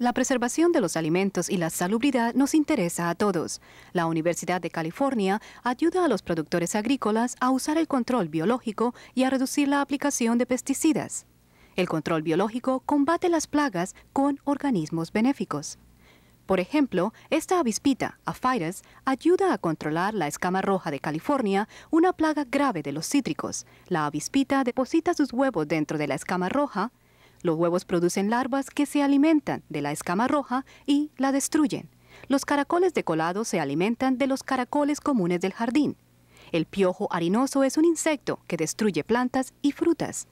La preservación de los alimentos y la salubridad nos interesa a todos. La Universidad de California ayuda a los productores agrícolas a usar el control biológico y a reducir la aplicación de pesticidas. El control biológico combate las plagas con organismos benéficos. Por ejemplo, esta avispita, aphidus, ayuda a controlar la escama roja de California, una plaga grave de los cítricos. La avispita deposita sus huevos dentro de la escama roja, los huevos producen larvas que se alimentan de la escama roja y la destruyen. Los caracoles de colado se alimentan de los caracoles comunes del jardín. El piojo harinoso es un insecto que destruye plantas y frutas.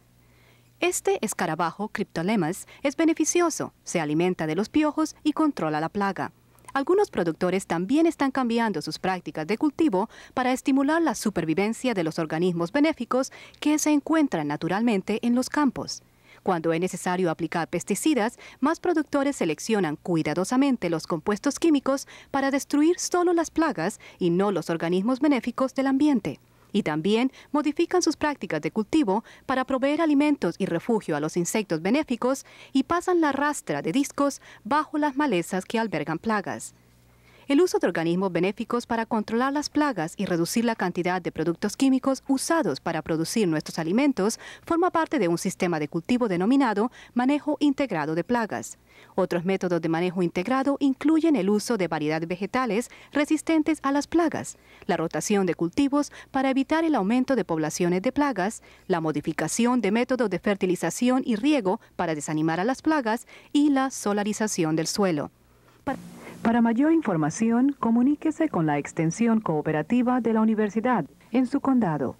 Este escarabajo Cryptolemas es beneficioso, se alimenta de los piojos y controla la plaga. Algunos productores también están cambiando sus prácticas de cultivo para estimular la supervivencia de los organismos benéficos que se encuentran naturalmente en los campos. Cuando es necesario aplicar pesticidas, más productores seleccionan cuidadosamente los compuestos químicos para destruir solo las plagas y no los organismos benéficos del ambiente. Y también modifican sus prácticas de cultivo para proveer alimentos y refugio a los insectos benéficos y pasan la rastra de discos bajo las malezas que albergan plagas el uso de organismos benéficos para controlar las plagas y reducir la cantidad de productos químicos usados para producir nuestros alimentos forma parte de un sistema de cultivo denominado manejo integrado de plagas. Otros métodos de manejo integrado incluyen el uso de variedades vegetales resistentes a las plagas, la rotación de cultivos para evitar el aumento de poblaciones de plagas, la modificación de métodos de fertilización y riego para desanimar a las plagas y la solarización del suelo. Para mayor información, comuníquese con la extensión cooperativa de la universidad en su condado.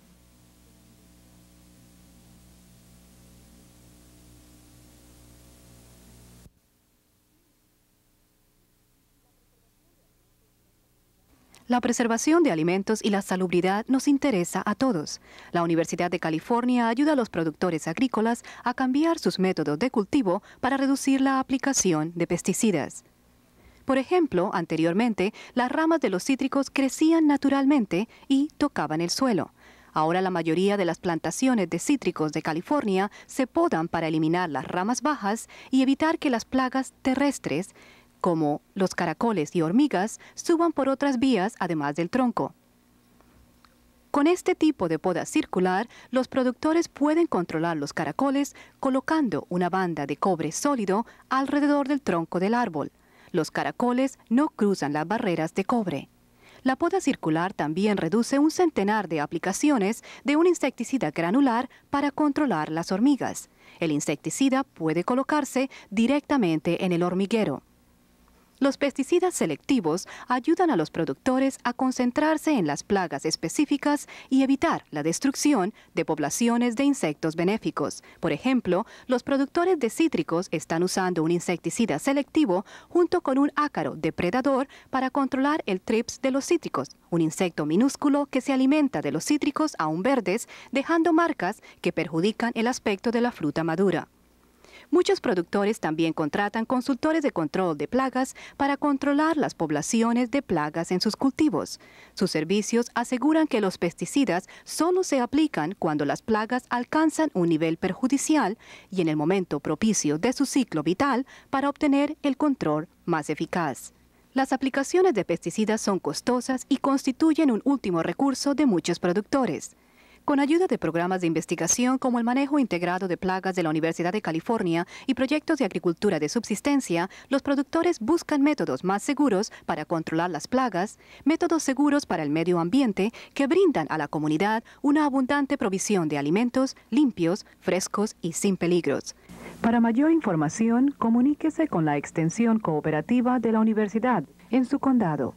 La preservación de alimentos y la salubridad nos interesa a todos. La Universidad de California ayuda a los productores agrícolas a cambiar sus métodos de cultivo para reducir la aplicación de pesticidas. Por ejemplo, anteriormente, las ramas de los cítricos crecían naturalmente y tocaban el suelo. Ahora la mayoría de las plantaciones de cítricos de California se podan para eliminar las ramas bajas y evitar que las plagas terrestres, como los caracoles y hormigas, suban por otras vías además del tronco. Con este tipo de poda circular, los productores pueden controlar los caracoles colocando una banda de cobre sólido alrededor del tronco del árbol. Los caracoles no cruzan las barreras de cobre. La poda circular también reduce un centenar de aplicaciones de un insecticida granular para controlar las hormigas. El insecticida puede colocarse directamente en el hormiguero. Los pesticidas selectivos ayudan a los productores a concentrarse en las plagas específicas y evitar la destrucción de poblaciones de insectos benéficos. Por ejemplo, los productores de cítricos están usando un insecticida selectivo junto con un ácaro depredador para controlar el trips de los cítricos, un insecto minúsculo que se alimenta de los cítricos aún verdes, dejando marcas que perjudican el aspecto de la fruta madura. Muchos productores también contratan consultores de control de plagas para controlar las poblaciones de plagas en sus cultivos. Sus servicios aseguran que los pesticidas solo se aplican cuando las plagas alcanzan un nivel perjudicial y en el momento propicio de su ciclo vital para obtener el control más eficaz. Las aplicaciones de pesticidas son costosas y constituyen un último recurso de muchos productores. Con ayuda de programas de investigación como el manejo integrado de plagas de la Universidad de California y proyectos de agricultura de subsistencia, los productores buscan métodos más seguros para controlar las plagas, métodos seguros para el medio ambiente que brindan a la comunidad una abundante provisión de alimentos limpios, frescos y sin peligros. Para mayor información, comuníquese con la extensión cooperativa de la universidad en su condado.